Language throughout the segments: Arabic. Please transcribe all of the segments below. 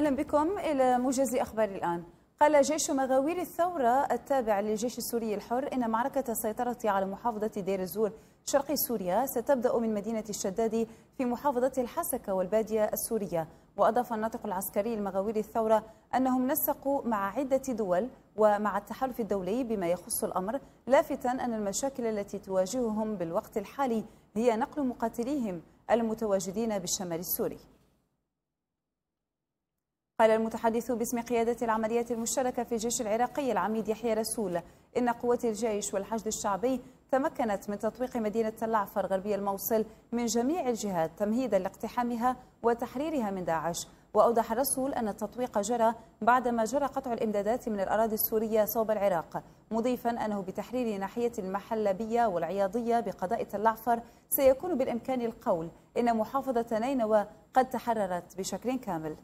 أهلا بكم إلى موجز أخبار الآن قال جيش مغاوير الثورة التابع للجيش السوري الحر إن معركة السيطرة على محافظة دير الزور شرقي سوريا ستبدأ من مدينة الشداد في محافظة الحسكة والبادية السورية وأضاف الناطق العسكري المغاوير الثورة أنهم نسقوا مع عدة دول ومع التحالف الدولي بما يخص الأمر لافتا أن المشاكل التي تواجههم بالوقت الحالي هي نقل مقاتليهم المتواجدين بالشمال السوري قال المتحدث باسم قيادة العمليات المشتركة في الجيش العراقي العميد يحيى رسول إن قوات الجيش والحشد الشعبي تمكنت من تطويق مدينة تلعفر غربي الموصل من جميع الجهات تمهيدا لاقتحامها وتحريرها من داعش وأوضح رسول أن التطويق جرى بعدما جرى قطع الإمدادات من الأراضي السورية صوب العراق مضيفا أنه بتحرير ناحية المحلبية والعياضية بقضاء تلعفر سيكون بالإمكان القول إن محافظة نينوى قد تحررت بشكل كامل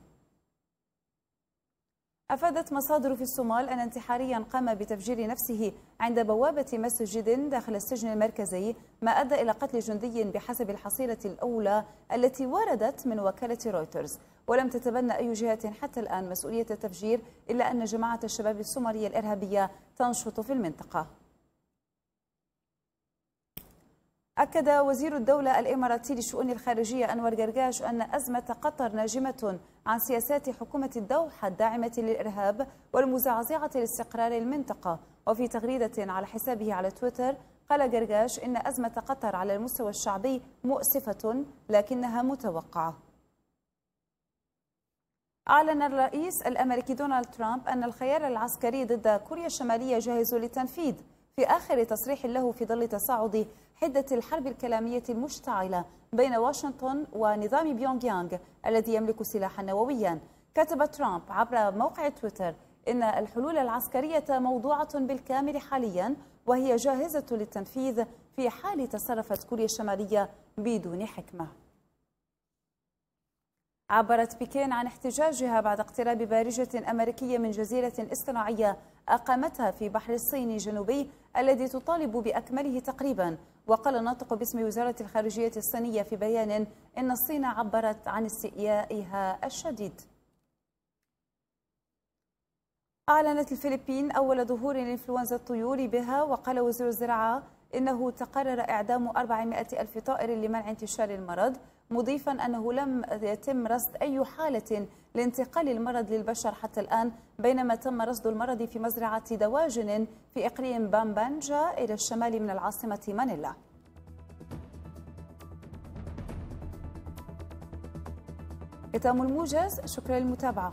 أفادت مصادر في الصومال أن انتحاريا قام بتفجير نفسه عند بوابة مسجد داخل السجن المركزي ما أدى إلى قتل جندي بحسب الحصيلة الأولى التي وردت من وكالة رويترز ولم تتبنى أي جهة حتى الآن مسؤولية التفجير إلا أن جماعة الشباب الصومالية الإرهابية تنشط في المنطقة أكد وزير الدولة الإماراتي للشؤون الخارجية أنور قرقاش أن أزمة قطر ناجمة عن سياسات حكومة الدوحة الداعمة للإرهاب والمزعزعة لاستقرار المنطقة وفي تغريدة على حسابه على تويتر قال جرجاش إن أزمة قطر على المستوى الشعبي مؤسفة لكنها متوقعة أعلن الرئيس الأمريكي دونالد ترامب أن الخيار العسكري ضد كوريا الشمالية جاهز للتنفيذ في آخر تصريح له في ظل تصاعد حدة الحرب الكلامية المشتعلة بين واشنطن ونظام بيونغ يانغ الذي يملك سلاحا نوويا كتب ترامب عبر موقع تويتر إن الحلول العسكرية موضوعة بالكامل حاليا وهي جاهزة للتنفيذ في حال تصرفت كوريا الشمالية بدون حكمة عبرت بكين عن احتجاجها بعد اقتراب بارجة أمريكية من جزيرة اصطناعية أقامتها في بحر الصين الجنوبي الذي تطالب بأكمله تقريبا وقال الناطق باسم وزارة الخارجية الصينية في بيان إن الصين عبرت عن استئيائها الشديد أعلنت الفلبين أول ظهور لإنفلونزا الطيور بها وقال وزير الزراعة إنه تقرر إعدام 400 ألف طائر لمنع انتشار المرض مضيفا أنه لم يتم رصد أي حالة لانتقال المرض للبشر حتى الآن بينما تم رصد المرض في مزرعة دواجن في إقليم بامبانجا إلى الشمال من العاصمة مانيلا ختام الموجز شكرا للمتابعة